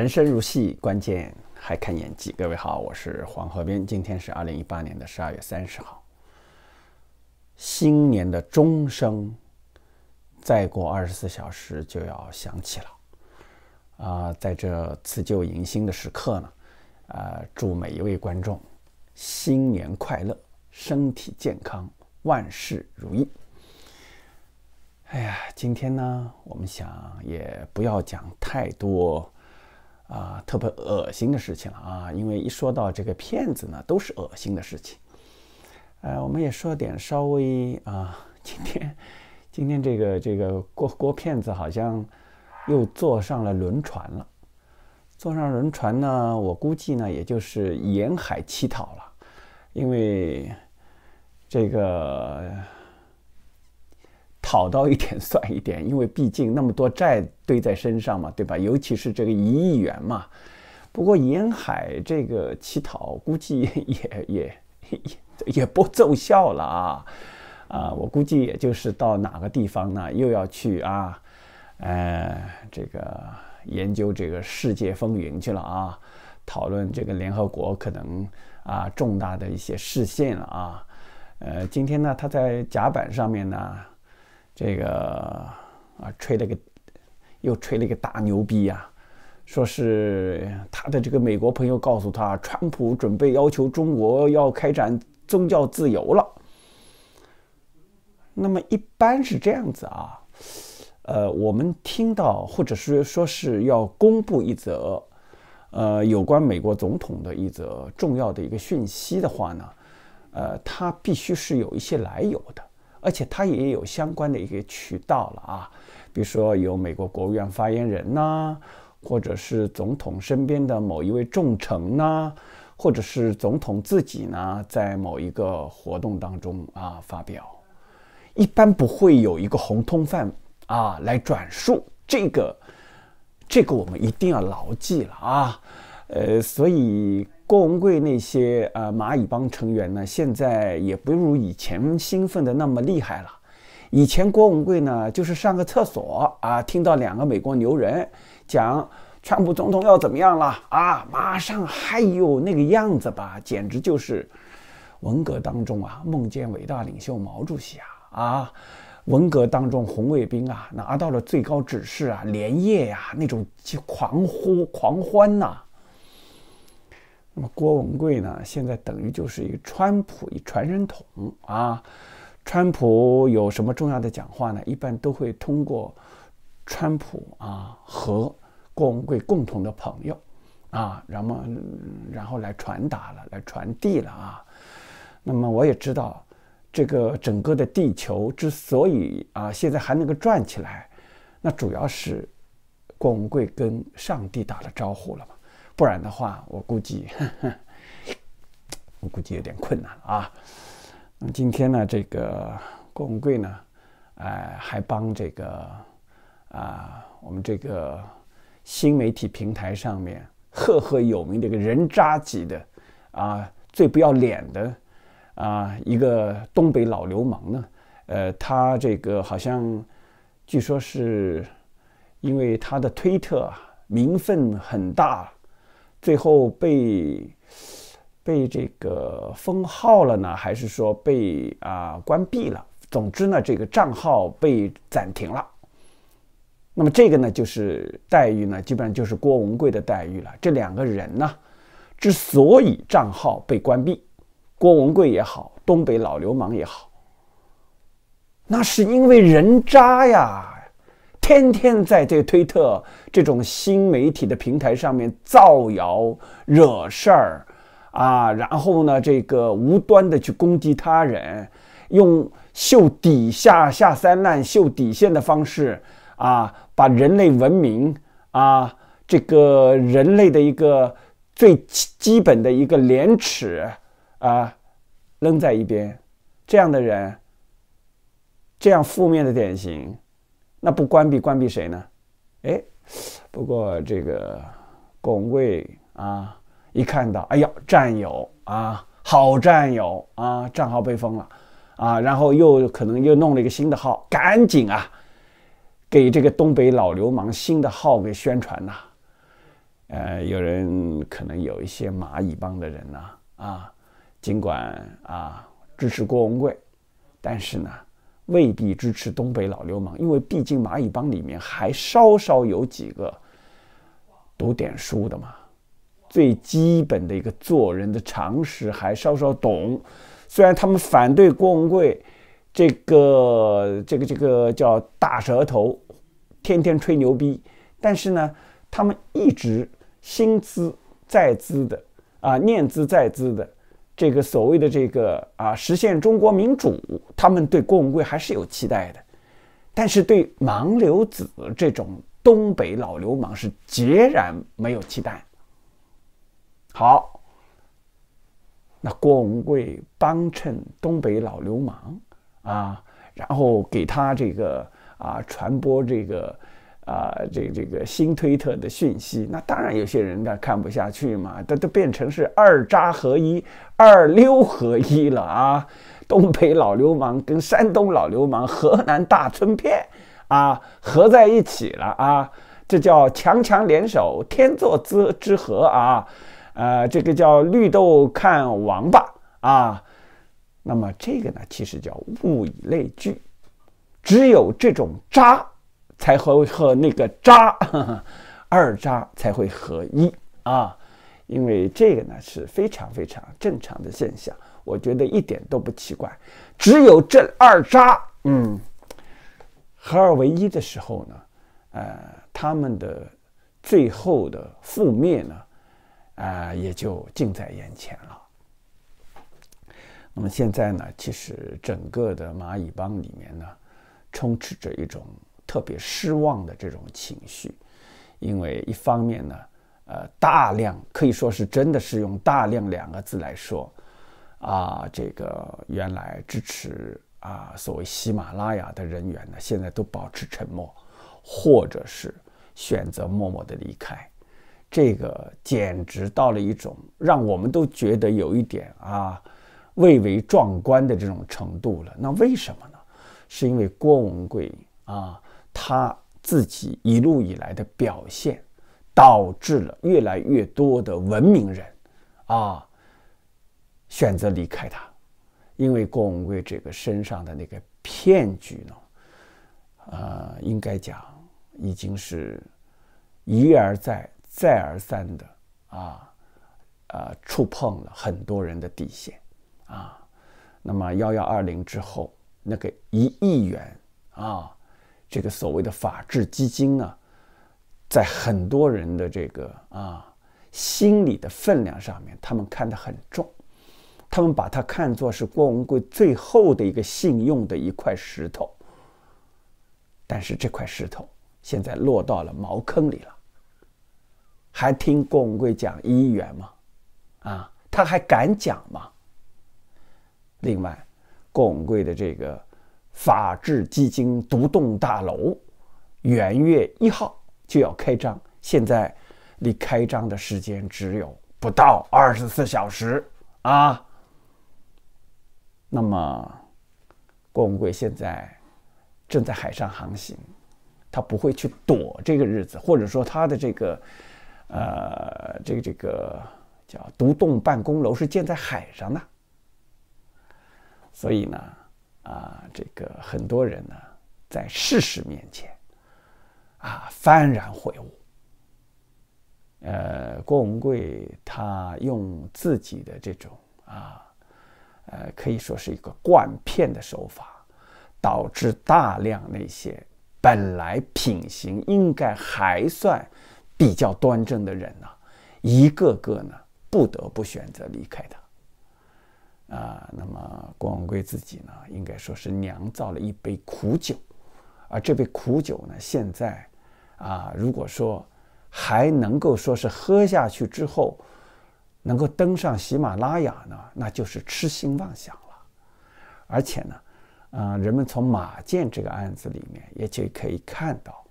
人生如戏，关键还看演技。各位好，我是黄河边，今天是二零一八年的十二月三十号，新年的钟声再过二十四小时就要响起了。啊，在这辞旧迎新的时刻呢，啊，祝每一位观众新年快乐，身体健康，万事如意。哎呀，今天呢，我们想也不要讲太多。啊，特别恶心的事情了啊！因为一说到这个骗子呢，都是恶心的事情。哎，我们也说点稍微啊，今天，今天这个这个郭郭骗子好像又坐上了轮船了。坐上轮船呢，我估计呢，也就是沿海乞讨了，因为这个。讨到一点算一点，因为毕竟那么多债堆在身上嘛，对吧？尤其是这个一亿元嘛。不过沿海这个乞讨估计 也也也也不奏效了啊啊！我估计也就是到哪个地方呢，又要去啊，呃，这个研究这个世界风云去了啊，讨论这个联合国可能啊重大的一些事件了啊。呃，今天呢，他在甲板上面呢。这个啊，吹了个又吹了一个大牛逼呀！说是他的这个美国朋友告诉他，川普准备要求中国要开展宗教自由了。那么一般是这样子啊，呃，我们听到或者是说是要公布一则呃有关美国总统的一则重要的一个讯息的话呢，呃，他必须是有一些来由的。而且他也有相关的一个渠道了啊，比如说有美国国务院发言人呐，或者是总统身边的某一位重臣呐，或者是总统自己呢，在某一个活动当中啊发表，一般不会有一个红通贩啊来转述这个，这个我们一定要牢记了啊，呃，所以。郭文贵那些呃蚂蚁帮成员呢，现在也不如以前兴奋的那么厉害了。以前郭文贵呢，就是上个厕所啊，听到两个美国牛人讲川普总统要怎么样了啊，马上嗨哟那个样子吧，简直就是文革当中啊梦见伟大领袖毛主席啊啊，文革当中红卫兵啊拿到了最高指示啊，连夜呀那种狂呼狂欢呐。那么郭文贵呢？现在等于就是一个川普一传声筒啊！川普有什么重要的讲话呢？一般都会通过川普啊和郭文贵共同的朋友啊，然后然后来传达了，来传递了啊。那么我也知道，这个整个的地球之所以啊现在还能够转起来，那主要是郭文贵跟上帝打了招呼了嘛。不然的话，我估计 我估计有点困难啊。那么今天呢，这个郭文贵呢，呃，还帮这个啊，我们这个新媒体平台上面赫赫有名的一个人渣级的啊，最不要脸的啊，一个东北老流氓呢，呃，他这个好像据说是因为他的推特名分很大。最后被被这个封号了呢，还是说被啊关闭了？总之呢，这个账号被暂停了。那么这个呢，就是待遇呢，基本上就是郭文贵的待遇了。这两个人呢，之所以账号被关闭，郭文贵也好，东北老流氓也好，那是因为人渣呀。天天在这推特这种新媒体的平台上面造谣惹事儿啊，然后呢，这个无端的去攻击他人，用秀底下下三滥、秀底线的方式啊，把人类文明啊，这个人类的一个最基本的一个廉耻啊，扔在一边，这样的人，这样负面的典型。那不关闭，关闭谁呢？哎，不过这个郭文贵啊，一看到，哎呀，战友啊，好战友啊，账号被封了，啊，然后又可能又弄了一个新的号，赶紧啊，给这个东北老流氓新的号给宣传呐。呃，有人可能有一些蚂蚁帮的人呢，啊，尽管啊支持郭文贵，但是呢。未必支持东北老流氓，因为毕竟蚂蚁帮里面还稍稍有几个读点书的嘛，最基本的一个做人的常识还稍稍懂。虽然他们反对郭文贵，这个这个这个叫大舌头，天天吹牛逼，但是呢，他们一直心资在资的啊，念资在资的。这个所谓的这个啊，实现中国民主，他们对郭文贵还是有期待的，但是对盲流子这种东北老流氓是截然没有期待。好，那郭文贵帮衬东北老流氓啊，然后给他这个啊传播这个。啊，这这个新推特的讯息，那当然有些人他看不下去嘛，他都变成是二渣合一、二溜合一了啊！东北老流氓跟山东老流氓、河南大村片啊合在一起了啊，这叫强强联手、天作之之合啊！呃，这个叫绿豆看王八啊，那么这个呢，其实叫物以类聚，只有这种渣。才会和那个渣 二渣才会合一啊！因为这个呢是非常非常正常的现象，我觉得一点都不奇怪。只有这二渣嗯合二为一的时候呢，呃，他们的最后的覆灭呢，啊，也就近在眼前了。那么现在呢，其实整个的蚂蚁帮里面呢，充斥着一种。特别失望的这种情绪，因为一方面呢，呃，大量可以说是真的是用“大量”两个字来说，啊，这个原来支持啊所谓喜马拉雅的人员呢，现在都保持沉默，或者是选择默默的离开，这个简直到了一种让我们都觉得有一点啊，蔚为壮观的这种程度了。那为什么呢？是因为郭文贵啊。他自己一路以来的表现，导致了越来越多的文明人，啊，选择离开他，因为郭文贵这个身上的那个骗局呢，呃，应该讲，已经是一而再、再而三的啊，啊，触碰了很多人的底线，啊，那么幺幺二零之后那个一亿元啊。这个所谓的法治基金呢，在很多人的这个啊心理的分量上面，他们看得很重，他们把它看作是郭文贵最后的一个信用的一块石头。但是这块石头现在落到了茅坑里了，还听郭文贵讲一元吗？啊，他还敢讲吗？另外，郭文贵的这个。法治基金独栋大楼，元月一号就要开张，现在离开张的时间只有不到二十四小时啊！那么，郭文贵现在正在海上航行，他不会去躲这个日子，或者说他的这个，呃，这个这个叫独栋办公楼是建在海上的，所以呢。啊，这个很多人呢，在事实面前，啊，幡然悔悟。呃，郭文贵他用自己的这种啊，呃，可以说是一个惯骗的手法，导致大量那些本来品行应该还算比较端正的人呢，一个个呢，不得不选择离开他。啊，那么郭文贵自己呢，应该说是酿造了一杯苦酒，而这杯苦酒呢，现在，啊，如果说还能够说是喝下去之后，能够登上喜马拉雅呢，那就是痴心妄想了。而且呢，啊，人们从马建这个案子里面也就可以看到，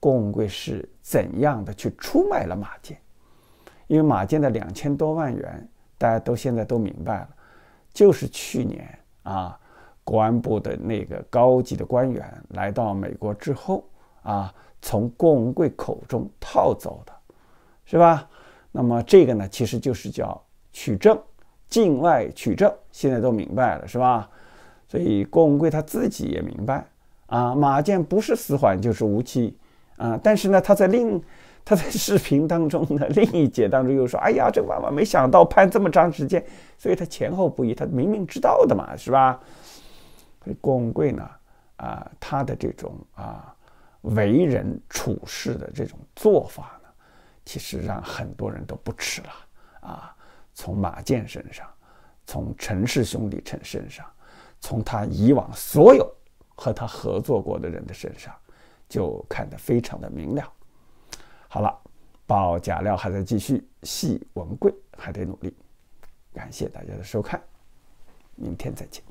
郭文贵是怎样的去出卖了马建，因为马建的两千多万元，大家都现在都明白了。就是去年啊，公安部的那个高级的官员来到美国之后啊，从郭文贵口中套走的，是吧？那么这个呢，其实就是叫取证，境外取证，现在都明白了，是吧？所以郭文贵他自己也明白啊，马建不是死缓就是无期啊，但是呢，他在另。他在视频当中的另一节当中又说：“哎呀，这万万没想到，判这么长时间，所以他前后不一。他明明知道的嘛，是吧？”所以郭文贵呢，啊，他的这种啊为人处事的这种做法呢，其实让很多人都不齿了啊。从马建身上，从陈氏兄弟陈身上，从他以往所有和他合作过的人的身上，就看得非常的明了。好了，爆假料还在继续，戏文贵还得努力。感谢大家的收看，明天再见。